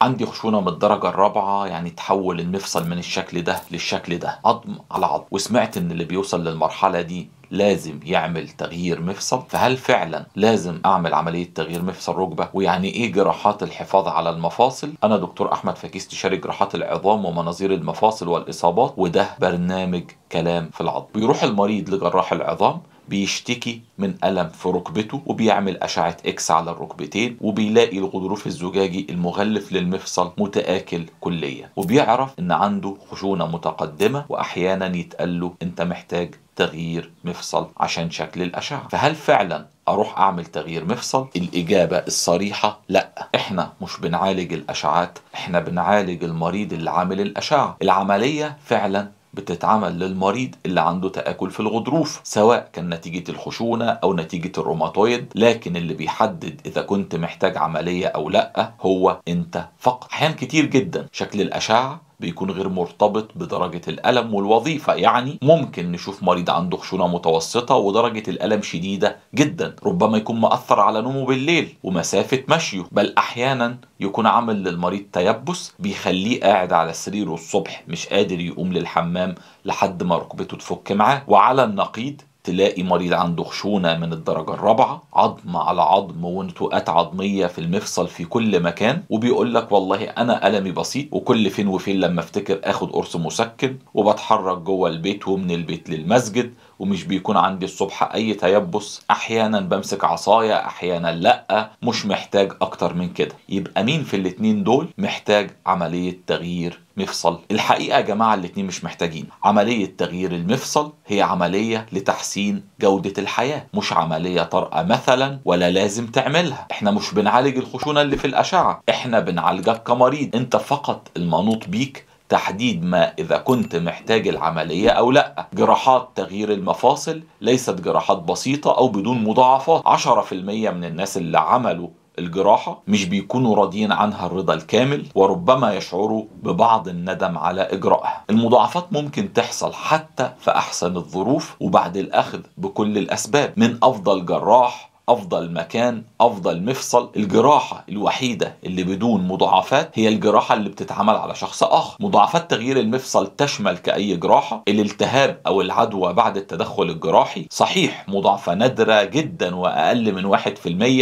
عندي خشونة من الدرجة الرابعة يعني تحول المفصل من الشكل ده للشكل ده عظم على عظم وسمعت ان اللي بيوصل للمرحلة دي لازم يعمل تغيير مفصل فهل فعلا لازم اعمل عمليه تغيير مفصل ركبه ويعني ايه جراحات الحفاظ على المفاصل انا دكتور احمد فكي استشاري جراحات العظام ومناظير المفاصل والاصابات وده برنامج كلام في العظم بيروح المريض لجراح العظام بيشتكي من ألم في ركبته وبيعمل أشعة إكس على الركبتين وبيلاقي الغضروف الزجاجي المغلف للمفصل متآكل كليا وبيعرف إن عنده خشونة متقدمة وأحيانا يتقال له أنت محتاج تغيير مفصل عشان شكل الأشعة فهل فعلا أروح أعمل تغيير مفصل؟ الإجابة الصريحة لا إحنا مش بنعالج الأشعات إحنا بنعالج المريض اللي عامل الأشعة العملية فعلا بتتعمل للمريض اللي عنده تآكل في الغضروف سواء كان نتيجة الخشونة أو نتيجة الروماتويد لكن اللي بيحدد إذا كنت محتاج عملية أو لأ هو أنت فقط أحيان كتير جدا شكل الأشعة بيكون غير مرتبط بدرجة الألم والوظيفة يعني ممكن نشوف مريض عنده خشونة متوسطة ودرجة الألم شديدة جدا ربما يكون مأثر على نومه بالليل ومسافة مشيه بل أحيانا يكون عامل للمريض تيبس بيخليه قاعد على سريره الصبح مش قادر يقوم للحمام لحد ما ركبته تفك معاه وعلى النقيض تلاقي مريض عنده خشونة من الدرجة الرابعة عظم على عظم ونتوءات عظمية في المفصل في كل مكان وبيقول لك والله أنا ألمي بسيط وكل فين وفين لما افتكر اخد قرص مسكن وبتحرك جوه البيت ومن البيت للمسجد ومش بيكون عندي الصبح اي تيبس احيانا بمسك عصاية احيانا لا مش محتاج اكتر من كده يبقى مين في الاتنين دول محتاج عملية تغيير مفصل الحقيقة يا جماعة الاتنين مش محتاجين عملية تغيير المفصل هي عملية لتحسين جودة الحياة مش عملية طارئة مثلا ولا لازم تعملها احنا مش بنعالج الخشونة اللي في الأشعة احنا بنعالجك كمريض انت فقط المنوط بيك تحديد ما إذا كنت محتاج العملية أو لا جراحات تغيير المفاصل ليست جراحات بسيطة أو بدون مضاعفات 10% من الناس اللي عملوا الجراحة مش بيكونوا راضيين عنها الرضا الكامل وربما يشعروا ببعض الندم على إجرائها المضاعفات ممكن تحصل حتى في أحسن الظروف وبعد الأخذ بكل الأسباب من أفضل جراح افضل مكان افضل مفصل الجراحه الوحيده اللي بدون مضاعفات هي الجراحه اللي بتتعمل على شخص اخر مضاعفات تغيير المفصل تشمل كاي جراحه الالتهاب او العدوى بعد التدخل الجراحي صحيح مضاعفه نادره جدا واقل من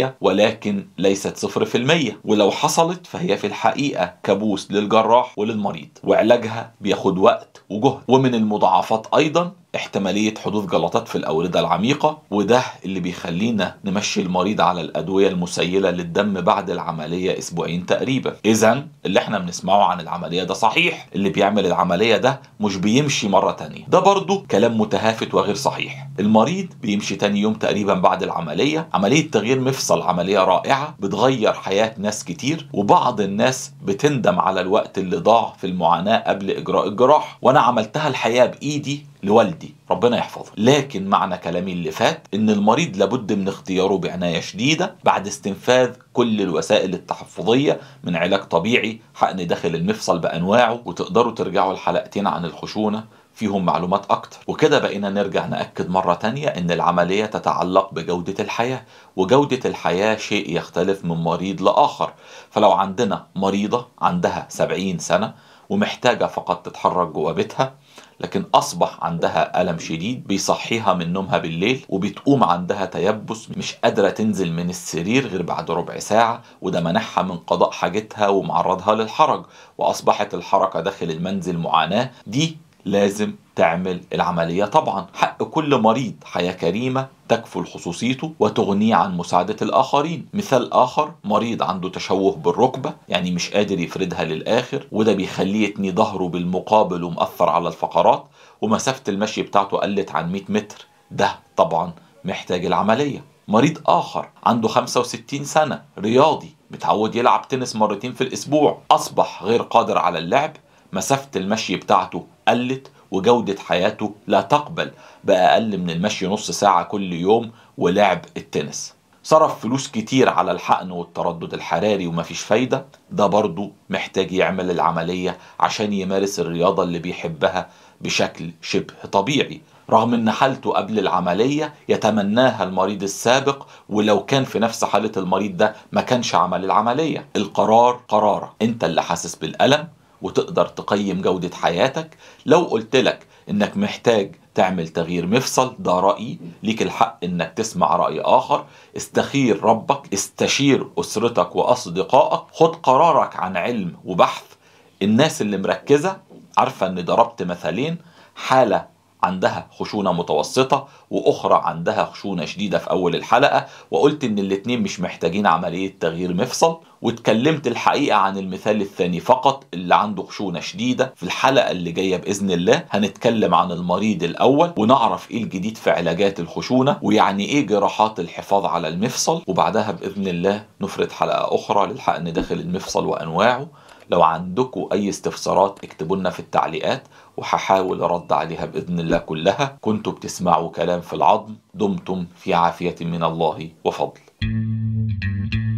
1% ولكن ليست 0% ولو حصلت فهي في الحقيقه كابوس للجراح وللمريض وعلاجها بياخد وقت وجهد ومن المضاعفات ايضا احتمالية حدوث جلطات في الأوردة العميقة وده اللي بيخلينا نمشي المريض على الأدوية المسيلة للدم بعد العملية أسبوعين تقريبا إذا اللي احنا بنسمعه عن العملية ده صحيح اللي بيعمل العملية ده مش بيمشي مرة تانية ده برضه كلام متهافت وغير صحيح المريض بيمشي تاني يوم تقريبا بعد العملية عملية تغيير مفصل عملية رائعة بتغير حياة ناس كتير وبعض الناس بتندم على الوقت اللي ضاع في المعاناة قبل إجراء الجراحة وأنا عملتها الحقيقة بإيدي لوالدي ربنا يحفظه لكن معنى كلامي اللي فات ان المريض لابد من اختياره بعناية شديدة بعد استنفاذ كل الوسائل التحفظية من علاج طبيعي حقن داخل المفصل بأنواعه وتقدروا ترجعوا الحلقتين عن الخشونة فيهم معلومات أكتر وكده بقينا نرجع نأكد مرة تانية إن العملية تتعلق بجودة الحياة وجودة الحياة شيء يختلف من مريض لآخر فلو عندنا مريضة عندها 70 سنة ومحتاجة فقط تتحرك جوه بيتها لكن أصبح عندها ألم شديد بيصحيها من نومها بالليل وبتقوم عندها تيبس مش قادرة تنزل من السرير غير بعد ربع ساعة وده منعها من قضاء حاجتها ومعرضها للحرج وأصبحت الحركة داخل المنزل معاناة دي لازم تعمل العملية طبعا حق كل مريض حياة كريمة تكفل خصوصيته وتغنيه عن مساعدة الآخرين مثال آخر مريض عنده تشوه بالركبة يعني مش قادر يفردها للآخر وده بيخليه يتني ظهره بالمقابل ومأثر على الفقرات ومسافة المشي بتاعته قلت عن 100 متر ده طبعا محتاج العملية مريض آخر عنده 65 سنة رياضي متعود يلعب تنس مرتين في الأسبوع أصبح غير قادر على اللعب مسافة المشي بتاعته قلت وجودة حياته لا تقبل بأقل من المشي نص ساعة كل يوم ولعب التنس صرف فلوس كتير على الحقن والتردد الحراري ومفيش فايدة ده برضه محتاج يعمل العملية عشان يمارس الرياضة اللي بيحبها بشكل شبه طبيعي رغم ان حالته قبل العملية يتمناها المريض السابق ولو كان في نفس حالة المريض ده ما كانش عمل العملية القرار قرارك انت اللي حاسس بالألم وتقدر تقيم جودة حياتك لو قلت لك انك محتاج تعمل تغيير مفصل ده رأيي ليك الحق انك تسمع رأي اخر استخير ربك استشير اسرتك واصدقائك خد قرارك عن علم وبحث الناس اللي مركزة عارفة ان ضربت مثلين حالة عندها خشونة متوسطة وأخرى عندها خشونة شديدة في أول الحلقة وقلت إن الاثنين مش محتاجين عملية تغيير مفصل واتكلمت الحقيقة عن المثال الثاني فقط اللي عنده خشونة شديدة في الحلقة اللي جاية بإذن الله هنتكلم عن المريض الأول ونعرف إيه الجديد في علاجات الخشونة ويعني إيه جراحات الحفاظ على المفصل وبعدها بإذن الله نفرد حلقة أخرى للحقن داخل المفصل وأنواعه لو عندكم أي استفسارات اكتبوا لنا في التعليقات وهحاول أرد عليها بإذن الله كلها كنتوا بتسمعوا كلام في العظم دمتم في عافية من الله وفضل